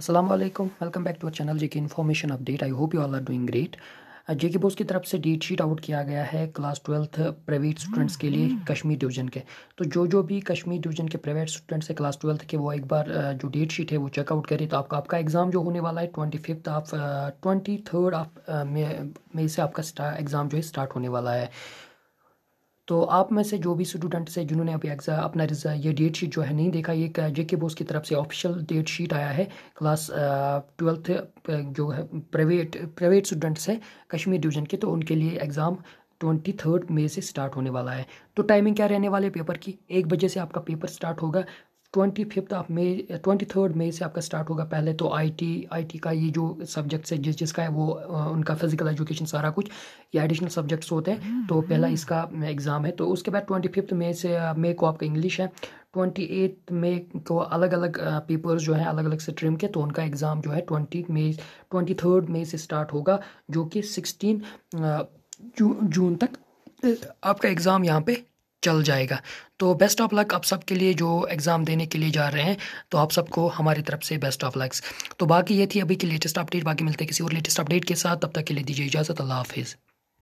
Aslam welcome back to our channel G K information update I hope you all are doing great J K BOSE की तरफ से date sheet out किया गया है class twelfth private students के लिए Kashmir division के तो जो जो भी कश्मीर डिवीजन के प्राइवेट स्टूडेंट्स है क्लास ट्वेल्थ के वो एक बार uh, जो डेट शीट है वो चेकआउट करें तो आपका आपका एग्ज़ाम जो होने वाला है twenty fifth of twenty third of May से आपका एग्ज़ाम जो है स्टार्ट होने वाला है तो आप में से जो भी स्टूडेंट्स हैं जिन्होंने अभी एग्जाम अपना ये डेट शीट जो है नहीं देखा ये जे के बोस की तरफ से ऑफिशियल डेट शीट आया है क्लास ट्वेल्थ जो है प्राइवेट प्राइवेट स्टूडेंट्स हैं कश्मीर डिवीज़न के तो उनके लिए एग्ज़ाम ट्वेंटी थर्ड मे से स्टार्ट होने वाला है तो टाइमिंग क्या रहने वाले पेपर की एक बजे से आपका पेपर स्टार्ट होगा twenty fifth of May twenty third May से आपका स्टार्ट होगा पहले तो आई टी आई टी का ये जो सब्जेक्ट्स है जिस जिसका है वो उनका फिजिकल एजुकेशन सारा कुछ ये एडिशनल सब्जेक्ट्स होते हैं हम्म, तो हम्म। पहला इसका एग्ज़ाम है तो उसके बाद ट्वेंटी फिफ्थ मई से मई को आपका इंग्लिश है ट्वेंटी एट मई को अलग अलग पेपर्स जो हैं अलग अलग स्ट्रीम के तो उनका एग्ज़ाम जो है twenty May twenty third May से स्टार्ट होगा जो कि सिक्सटीन जू, जून तक आपका एग्ज़ाम यहाँ पे चल जाएगा तो बेस्ट ऑफ लक आप सबके लिए जो एग्ज़ाम देने के लिए जा रहे हैं तो आप सबको हमारी तरफ से बेस्ट ऑफ लक्स तो बाकी ये थी अभी की लेटेस्ट अपडेट बाकी मिलते हैं किसी और लेटेस्ट अपडेट के साथ तब तक के लिए दीजिए इजाज़त अल्लाह हाफिज़